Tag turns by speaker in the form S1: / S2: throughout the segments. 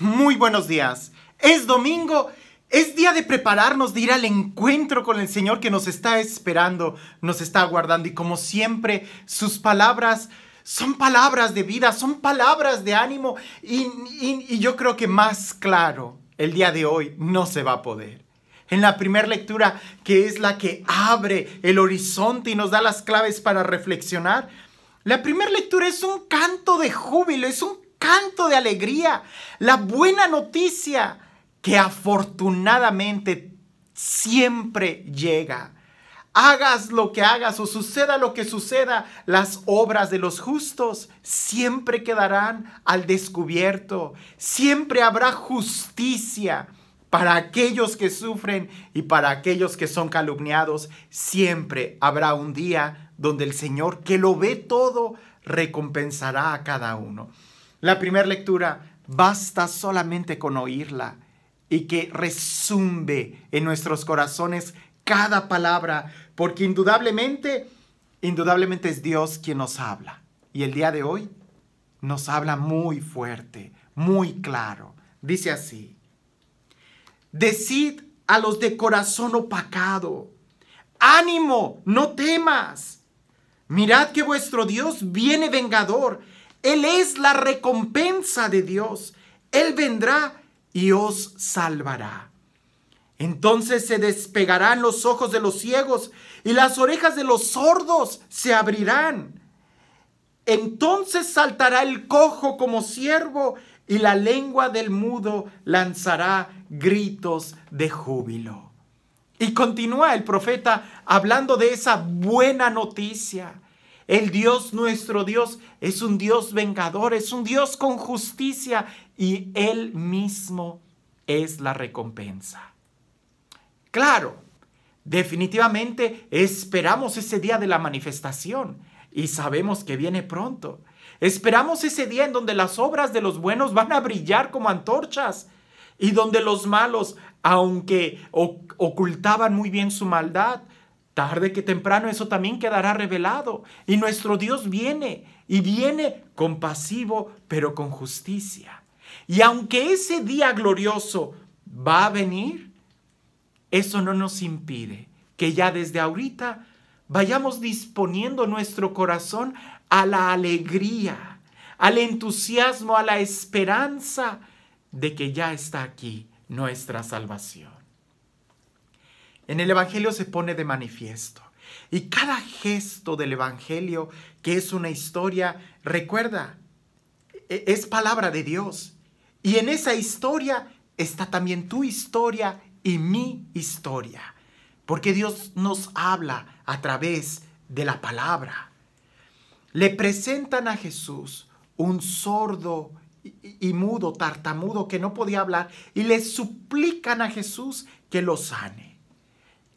S1: Muy buenos días. Es domingo, es día de prepararnos, de ir al encuentro con el Señor que nos está esperando, nos está aguardando y como siempre sus palabras son palabras de vida, son palabras de ánimo y, yo creo que más claro el día de hoy no se va a poder. En la primera lectura, que es la que abre el horizonte y nos da las claves para reflexionar, la primera lectura es un canto de júbilo, es un canto de alegría, la buena noticia que afortunadamente siempre llega. Hagas lo que hagas o suceda lo que suceda, las obras de los justos siempre quedarán al descubierto. Siempre habrá justicia para aquellos que sufren y para aquellos que son calumniados. Siempre habrá un día donde el Señor, que lo ve todo, recompensará a cada uno. La primera lectura, basta solamente con oírla y que resumbe en nuestros corazones cada palabra, porque indudablemente, indudablemente es Dios quien nos habla. Y el día de hoy nos habla muy fuerte, muy claro. Dice así, decid a los de corazón opacado, ánimo, no temas. Mirad que vuestro Dios viene vengador él es la recompensa de Dios. Él vendrá y os salvará. Entonces se despegarán los ojos de los ciegos y las orejas de los sordos se abrirán. Entonces saltará el cojo como siervo y la lengua del mudo lanzará gritos de júbilo. Y continúa el profeta hablando de esa buena noticia. El Dios nuestro Dios es un Dios vengador, es un Dios con justicia y Él mismo es la recompensa. Claro, definitivamente esperamos ese día de la manifestación y sabemos que viene pronto. Esperamos ese día en donde las obras de los buenos van a brillar como antorchas y donde los malos, aunque ocultaban muy bien su maldad, Tarde que temprano eso también quedará revelado. Y nuestro Dios viene, y viene compasivo, pero con justicia. Y aunque ese día glorioso va a venir, eso no nos impide que ya desde ahorita vayamos disponiendo nuestro corazón a la alegría, al entusiasmo, a la esperanza de que ya está aquí nuestra salvación en el Evangelio se pone de manifiesto. Y cada gesto del Evangelio, que es una historia, recuerda, e-, es palabra de Dios. Y en esa historia está también tu historia y mi historia. Porque Dios nos habla a través de la palabra. Le presentan a Jesús un sordo y, mudo, tartamudo, que no podía hablar, y le suplican a Jesús que lo sane.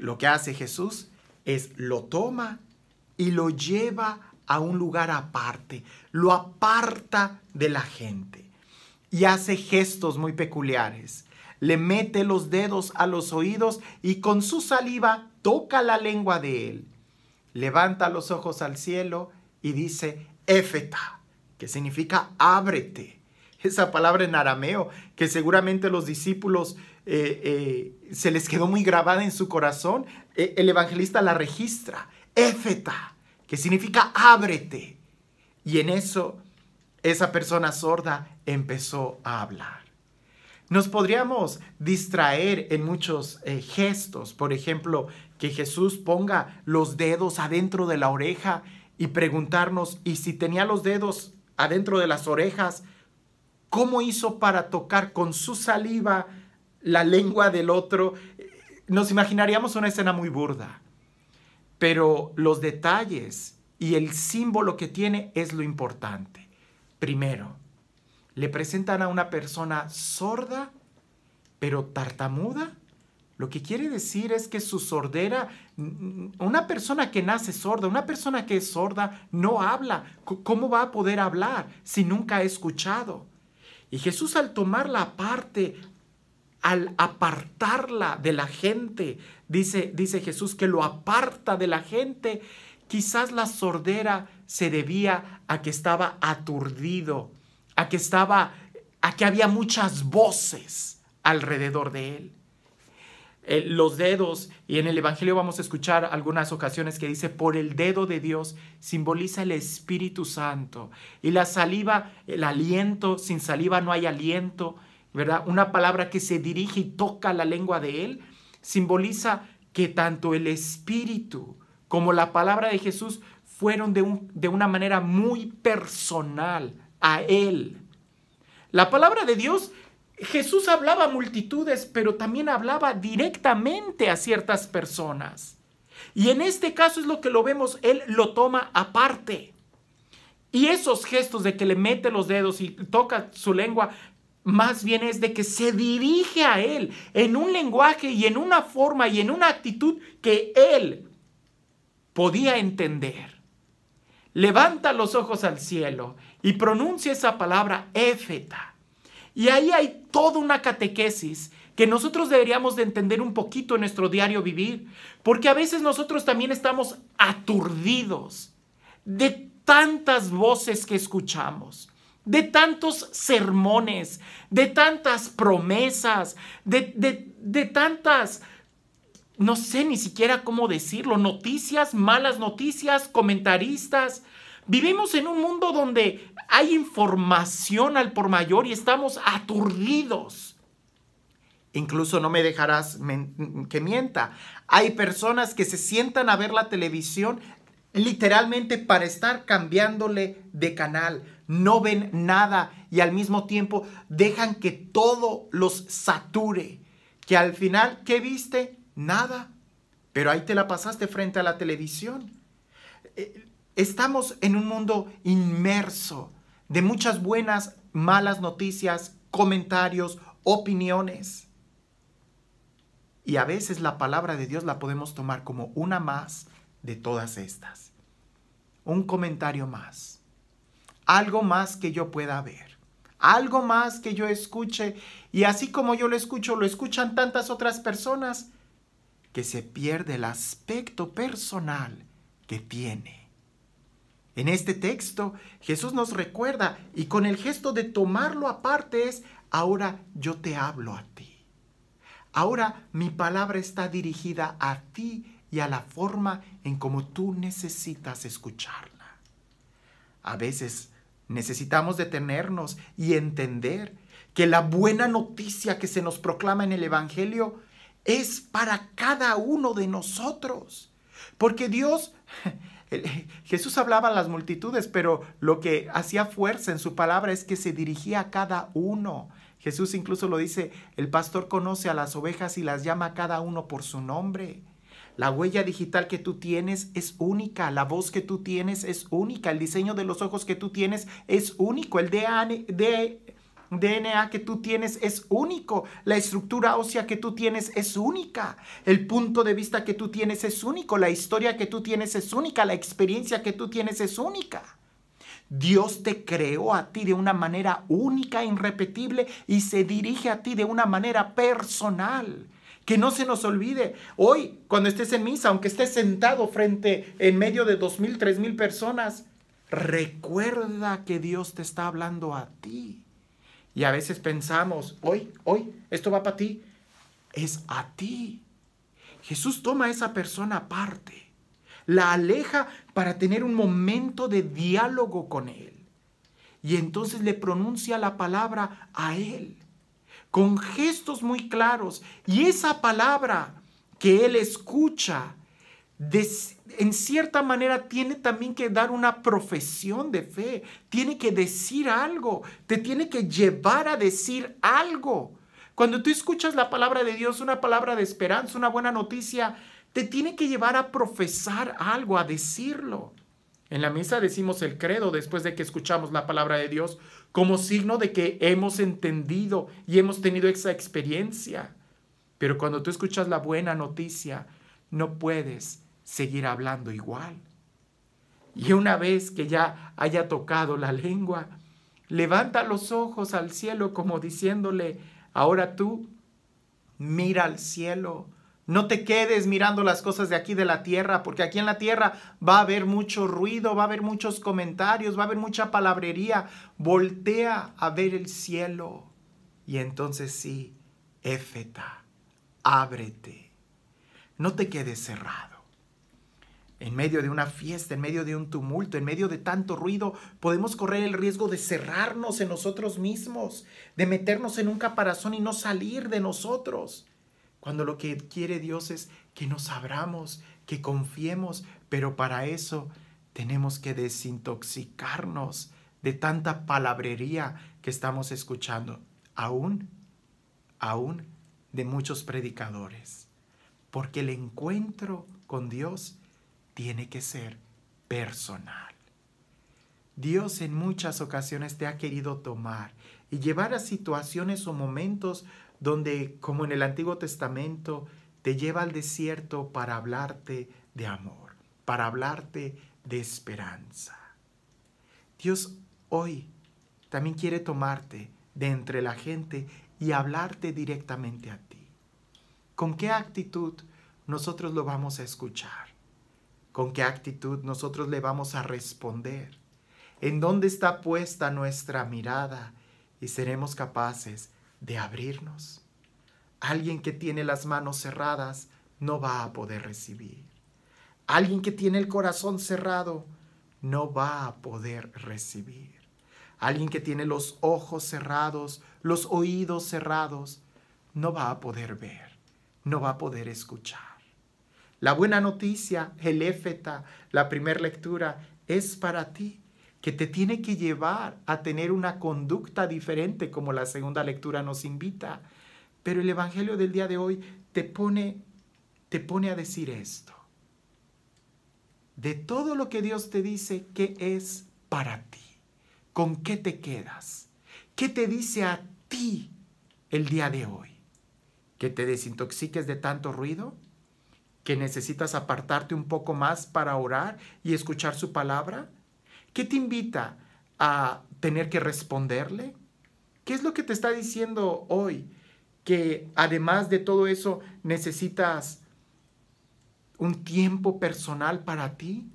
S1: Lo que hace Jesús es lo toma y lo lleva a un lugar aparte, lo aparta de la gente y hace gestos muy peculiares. Le mete los dedos a los oídos y con su saliva toca la lengua de él. Levanta los ojos al cielo y dice, Éfeta, que significa ábrete. Esa palabra en arameo que seguramente los discípulos eh, eh, se les quedó muy grabada en su corazón, eh, el evangelista la registra, éfeta, que significa ábrete. Y en eso esa persona sorda empezó a hablar. Nos podríamos distraer en muchos gestos, por ejemplo, que Jesús ponga los dedos adentro de la oreja y preguntarnos, ¿y si tenía los dedos adentro de las orejas, cómo hizo para tocar con su saliva la lengua del otro. Nos imaginaríamos una escena muy burda, pero los detalles y el símbolo que tiene es lo importante. Primero, le presentan a una persona sorda, pero tartamuda. Lo que quiere decir es que su sordera, mm, una persona que nace sorda, una persona que es sorda, no habla. ¿Cómo va a poder hablar si nunca ha escuchado? Y Jesús al tomar la parte al apartarla de la gente, dice, dice Jesús que lo aparta de la gente, quizás la sordera se debía a que estaba aturdido, a que estaba, a que había muchas voces alrededor de él. Eh, los dedos, y en el Evangelio vamos a escuchar algunas ocasiones que dice, por el dedo de Dios simboliza el Espíritu Santo, y la saliva, el aliento, sin saliva no hay aliento, ¿verdad? Una palabra que se dirige y toca la lengua de Él simboliza que tanto el Espíritu como la palabra de Jesús fueron de, de una manera muy personal a Él. La palabra de Dios, Jesús hablaba a multitudes, pero también hablaba directamente a ciertas personas. Y en este caso es lo que lo vemos, Él lo toma aparte. Y esos gestos de que le mete los dedos y toca su lengua más bien es de que se dirige a Él en un lenguaje y en una forma y en una actitud que Él podía entender. Levanta los ojos al cielo y pronuncia esa palabra éfeta. Y ahí hay toda una catequesis que nosotros deberíamos de entender un poquito en nuestro diario vivir, porque a veces nosotros también estamos aturdidos de tantas voces que escuchamos, de tantos sermones, de tantas promesas, de, tantas, no sé ni siquiera cómo decirlo, noticias, malas noticias, comentaristas. Vivimos en un mundo donde hay información al por mayor y estamos aturdidos. Incluso no me dejarás que mienta. Hay personas que se sientan a ver la televisión literalmente para estar cambiándole de canal, no ven nada y al mismo tiempo dejan que todo los sature. Que al final, ¿qué viste? Nada. Pero ahí te la pasaste frente a la televisión. Eh, estamos en un mundo inmerso de muchas buenas, malas noticias, comentarios, opiniones. Y a veces la palabra de Dios la podemos tomar como una más de todas estas. Un comentario más algo más que yo pueda ver, algo más que yo escuche. Y así como yo lo escucho, lo escuchan tantas otras personas que se pierde el aspecto personal que tiene. En este texto, Jesús nos recuerda y con el gesto de tomarlo aparte es, ahora yo te hablo a ti. Ahora mi palabra está dirigida a ti y a la forma en como tú necesitas escucharla. A veces necesitamos detenernos y entender que la buena noticia que se nos proclama en el Evangelio es para cada uno de nosotros. Porque Dios, Jesús hablaba a las multitudes, pero lo que hacía fuerza en su palabra es que se dirigía a cada uno. Jesús incluso lo dice, el pastor conoce a las ovejas y las llama a cada uno por su nombre. La huella digital que tú tienes es única, la voz que tú tienes es única, el diseño de los ojos que tú tienes es único, el DNA que tú tienes es único, la estructura ósea que tú tienes es única, el punto de vista que tú tienes es único, la historia que tú tienes es única, la experiencia que tú tienes es única. Dios te creó a ti de una manera única, irrepetible y se dirige a ti de una manera personal. Que no se nos olvide. Hoy, cuando estés en misa, aunque estés sentado frente en medio de dos mil, tres mil personas, recuerda que Dios te está hablando a ti. Y a veces pensamos, hoy, hoy, esto va para ti. Es a ti. Jesús toma a esa persona aparte, la aleja para tener un momento de diálogo con él. Y entonces le pronuncia la palabra a él con gestos muy claros. Y esa palabra que él escucha, en cierta manera tiene también que dar una profesión de fe, tiene que decir algo, te tiene que llevar a decir algo. Cuando tú escuchas la palabra de Dios, una palabra de esperanza, una buena noticia, te tiene que llevar a profesar algo, a decirlo. En la misa decimos el credo después de que escuchamos la palabra de Dios, como signo de que hemos entendido y hemos tenido esa experiencia. Pero cuando tú escuchas la buena noticia, no puedes seguir hablando igual. Y una vez que ya haya tocado la lengua, levanta los ojos al cielo como diciéndole, ahora tú mira al cielo no te quedes mirando las cosas de aquí de la tierra, porque aquí en la tierra va a haber mucho ruido, va a haber muchos comentarios, va a haber mucha palabrería. Voltea a ver el cielo. Y entonces sí, éfeta, ábrete. No te quedes cerrado. En medio de una fiesta, en medio de un tumulto, en medio de tanto ruido, podemos correr el riesgo de cerrarnos en nosotros mismos, de meternos en un caparazón y no salir de nosotros cuando lo que quiere Dios es que nos abramos, que confiemos, pero para eso tenemos que desintoxicarnos de tanta palabrería que estamos escuchando, aún, aún de muchos predicadores, porque el encuentro con Dios tiene que ser personal. Dios en muchas ocasiones te ha querido tomar y llevar a situaciones o momentos donde, como en el Antiguo Testamento, te lleva al desierto para hablarte de amor, para hablarte de esperanza. Dios hoy también quiere tomarte de entre la gente y hablarte directamente a ti. ¿Con qué actitud nosotros lo vamos a escuchar? ¿Con qué actitud nosotros le vamos a responder? ¿En dónde está puesta nuestra mirada? Y seremos capaces de abrirnos. Alguien que tiene las manos cerradas no va a poder recibir. Alguien que tiene el corazón cerrado no va a poder recibir. Alguien que tiene los ojos cerrados, los oídos cerrados, no va a poder ver, no va a poder escuchar. La buena noticia, el éfeta, la primera lectura, es para ti que te tiene que llevar a tener una conducta diferente como la segunda lectura nos invita. Pero el Evangelio del día de hoy te pone, te pone a decir esto. De todo lo que Dios te dice, ¿qué es para ti? ¿Con qué te quedas? ¿Qué te dice a ti el día de hoy? ¿Que te desintoxiques de tanto ruido? ¿Que necesitas apartarte un poco más para orar y escuchar su palabra? ¿Qué te invita a tener que responderle? ¿Qué es lo que te está diciendo hoy? Que además de todo eso necesitas un tiempo personal para ti.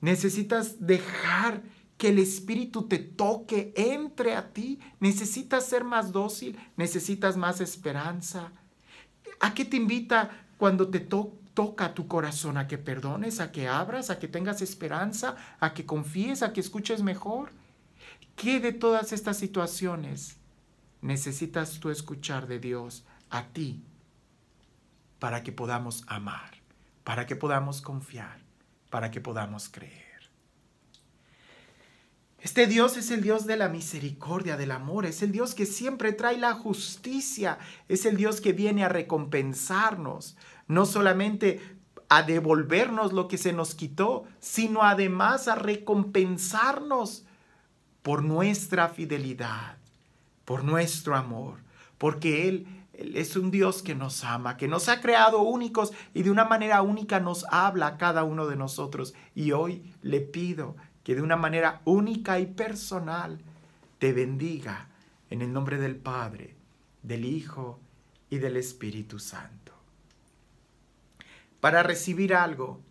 S1: Necesitas dejar que el Espíritu te toque, entre a ti. Necesitas ser más dócil, necesitas más esperanza. ¿A qué te invita cuando te, toque? toca tu corazón a que perdones, a que abras, a que tengas esperanza, a que confíes, a que escuches mejor. ¿Qué de todas estas situaciones necesitas tú escuchar de Dios a ti para que podamos amar, para que podamos confiar, para que podamos creer? Este Dios es el Dios de la misericordia, del amor, es el Dios que siempre trae la justicia, es el Dios que viene a recompensarnos no solamente a devolvernos lo que se nos quitó, sino además a recompensarnos por nuestra fidelidad, por nuestro amor, porque Él, es un Dios que nos ama, que nos ha creado únicos y de una manera única nos habla a cada uno de nosotros. Y hoy le pido que de una manera única y personal te bendiga en el nombre del Padre, del Hijo y del Espíritu Santo. Para recibir algo,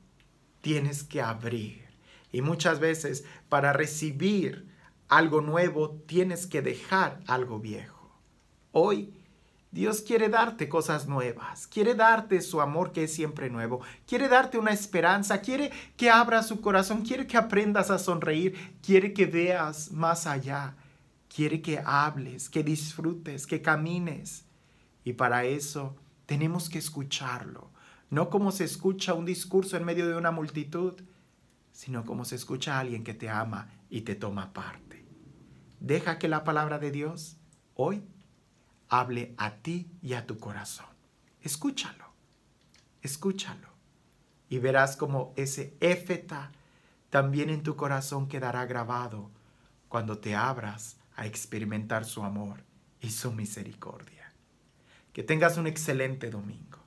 S1: tienes que abrir. Y muchas veces, para recibir algo nuevo, tienes que dejar algo viejo. Hoy, Dios quiere darte cosas nuevas, quiere darte su amor que es siempre nuevo, quiere darte una esperanza, quiere que abras su corazón, quiere que aprendas a sonreír, quiere que veas más allá, quiere que hables, que disfrutes, que camines. Y para eso tenemos que escucharlo, no como se escucha un discurso en medio de una multitud, sino como se escucha a alguien que te ama y te toma parte. Deja que la palabra de Dios hoy hable a ti y a tu corazón. Escúchalo, escúchalo. Y verás como ese éfeta también en tu corazón quedará grabado cuando te abras a experimentar su amor y su misericordia. Que tengas un excelente domingo.